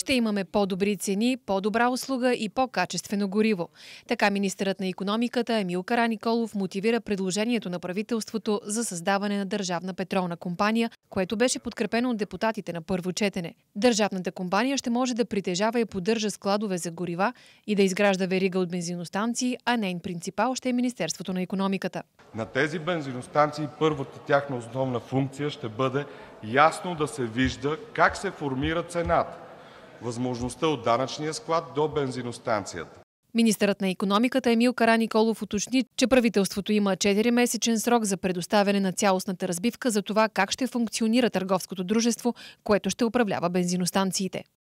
ще имаме по-добри цени, по-добра услуга и по-качествено гориво. Така министърът на економиката Емил Караниколов мотивира предложението на правителството за създаване на Държавна петролна компания, което беше подкрепено от депутатите на първо четене. Държавната компания ще може да притежава и поддържа складове за горива и да изгражда верига от бензиностанции, а нейн принципал ще е Министерството на економиката. На тези бензиностанции първата тяхна основна функция ще бъде ясно да се вижда как се формира цената възможността от данъчния склад до бензиностанцията. Министърът на економиката Емил Караниколов уточни, че правителството има 4-месечен срок за предоставяне на цялостната разбивка за това как ще функционира търговското дружество, което ще управлява бензиностанциите.